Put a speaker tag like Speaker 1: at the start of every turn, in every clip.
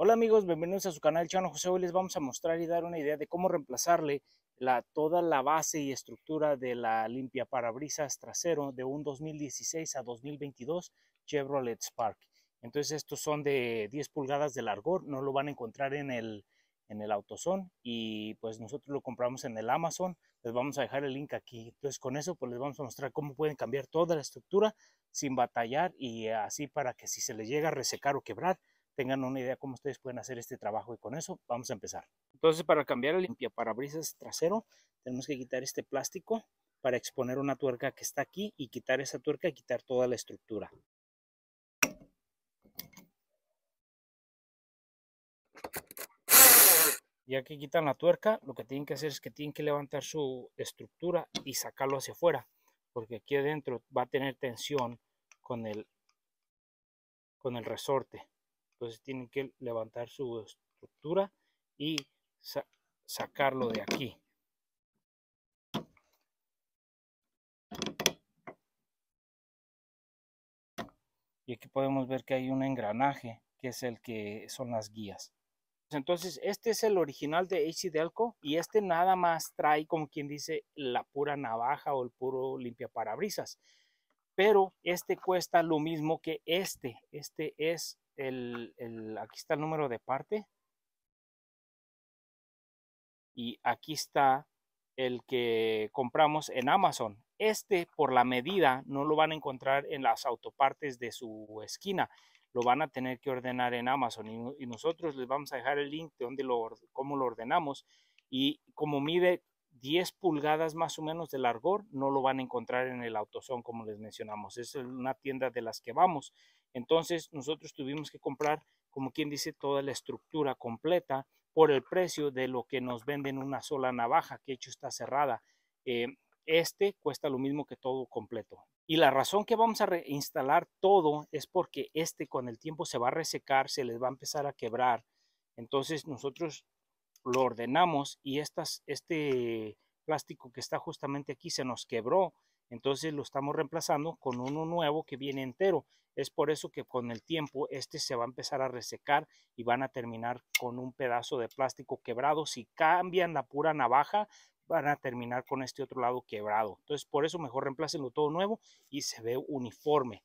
Speaker 1: Hola amigos, bienvenidos a su canal Chano José. Hoy les vamos a mostrar y dar una idea de cómo reemplazarle la, toda la base y estructura de la limpia parabrisas trasero de un 2016 a 2022 Chevrolet Spark. Entonces estos son de 10 pulgadas de largo, no lo van a encontrar en el, en el AutoZone y pues nosotros lo compramos en el Amazon. Les vamos a dejar el link aquí. Entonces con eso pues les vamos a mostrar cómo pueden cambiar toda la estructura sin batallar y así para que si se les llega a resecar o quebrar tengan una idea cómo ustedes pueden hacer este trabajo y con eso vamos a empezar. Entonces para cambiar el limpiaparabrisas trasero tenemos que quitar este plástico para exponer una tuerca que está aquí y quitar esa tuerca y quitar toda la estructura. Ya que quitan la tuerca, lo que tienen que hacer es que tienen que levantar su estructura y sacarlo hacia afuera, porque aquí adentro va a tener tensión con el, con el resorte. Entonces tienen que levantar su estructura y sacarlo de aquí. Y aquí podemos ver que hay un engranaje, que es el que son las guías. Entonces, este es el original de AC Delco y este nada más trae, como quien dice, la pura navaja o el puro limpia parabrisas. Pero este cuesta lo mismo que este. Este es el, aquí está el número de parte y aquí está el que compramos en Amazon. Este por la medida no lo van a encontrar en las autopartes de su esquina. Lo van a tener que ordenar en Amazon y, nosotros les vamos a dejar el link de lo, cómo lo ordenamos y como mide 10 pulgadas más o menos de largor, no lo van a encontrar en el AutoZone como les mencionamos. Es una tienda de las que vamos. Entonces nosotros tuvimos que comprar, como quien dice, toda la estructura completa por el precio de lo que nos venden una sola navaja, que hecho está cerrada. Eh, este cuesta lo mismo que todo completo. Y la razón que vamos a reinstalar todo es porque este con el tiempo se va a resecar, se les va a empezar a quebrar. Entonces nosotros lo ordenamos y este plástico que está justamente aquí se nos quebró entonces lo estamos reemplazando con uno nuevo que viene entero. Es por eso que con el tiempo este se va a empezar a resecar y van a terminar con un pedazo de plástico quebrado. Si cambian la pura navaja, van a terminar con este otro lado quebrado. Entonces por eso mejor reemplácenlo todo nuevo y se ve uniforme.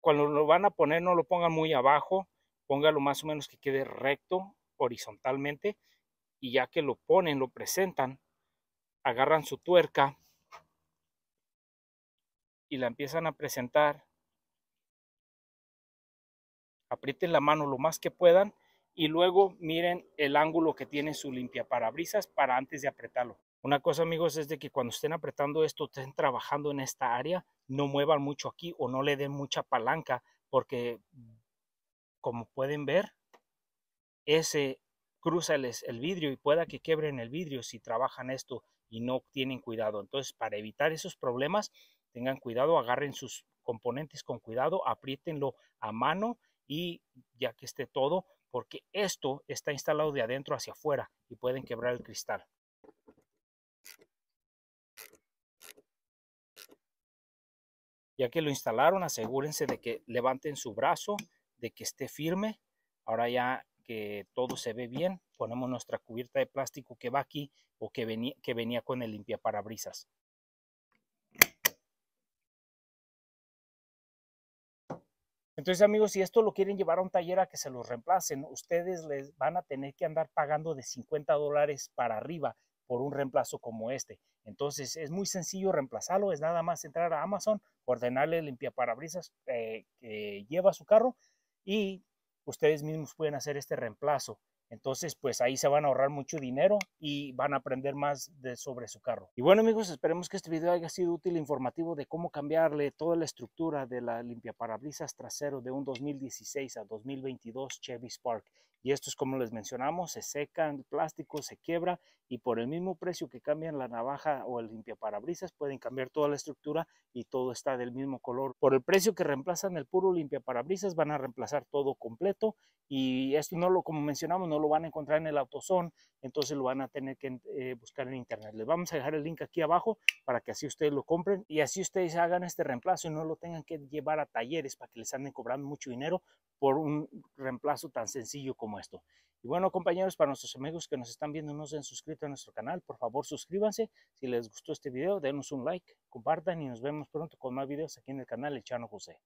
Speaker 1: cuando lo van a poner no lo pongan muy abajo, póngalo más o menos que quede recto horizontalmente y ya que lo ponen, lo presentan, agarran su tuerca y la empiezan a presentar. Aprieten la mano lo más que puedan y luego miren el ángulo que tiene su limpia parabrisas para antes de apretarlo. Una cosa, amigos, es de que cuando estén apretando esto, estén trabajando en esta área, no muevan mucho aquí o no le den mucha palanca, porque como pueden ver, ese cruza el, vidrio y pueda que quebren el vidrio si trabajan esto y no tienen cuidado. Entonces, para evitar esos problemas, tengan cuidado, agarren sus componentes con cuidado, apriétenlo a mano y ya que esté todo, porque esto está instalado de adentro hacia afuera y pueden quebrar el cristal. Ya que lo instalaron, asegúrense de que levanten su brazo, de que esté firme. Ahora ya que todo se ve bien, ponemos nuestra cubierta de plástico que va aquí o que venía, que venía con el limpiaparabrisas. Entonces, amigos, si esto lo quieren llevar a un taller a que se los reemplacen, ustedes les van a tener que andar pagando de 50 dólares para arriba por un reemplazo como este. Entonces es muy sencillo reemplazarlo, es nada más entrar a Amazon, ordenarle Limpia limpiaparabrisas eh, que lleva su carro y ustedes mismos pueden hacer este reemplazo. Entonces, pues ahí se van a ahorrar mucho dinero y van a aprender más sobre su carro. Y bueno, amigos, esperemos que este video haya sido útil e informativo de cómo cambiarle toda la estructura de la limpiaparabrisas trasero de un 2016 a 2022 Chevy Spark. Y esto es como les mencionamos, se secan el plástico, se quiebra y por el mismo precio que cambian la navaja o el limpiaparabrisas pueden cambiar toda la estructura y todo está del mismo color. Por el precio que reemplazan el puro limpiaparabrisas van a reemplazar todo completo y esto no lo, como mencionamos, no lo van a encontrar en el autosón, entonces lo van a tener que eh, buscar en internet. Les vamos a dejar el link aquí abajo para que así ustedes lo compren y así ustedes hagan este reemplazo y no lo tengan que llevar a talleres para que les anden cobrando mucho dinero por un reemplazo tan sencillo como esto. Y bueno, compañeros, para nuestros amigos que nos están viendo no se han suscrito a nuestro canal, por favor suscríbanse. Si les gustó este video, denos un like, compartan y nos vemos pronto con más videos aquí en el canal El Chano José.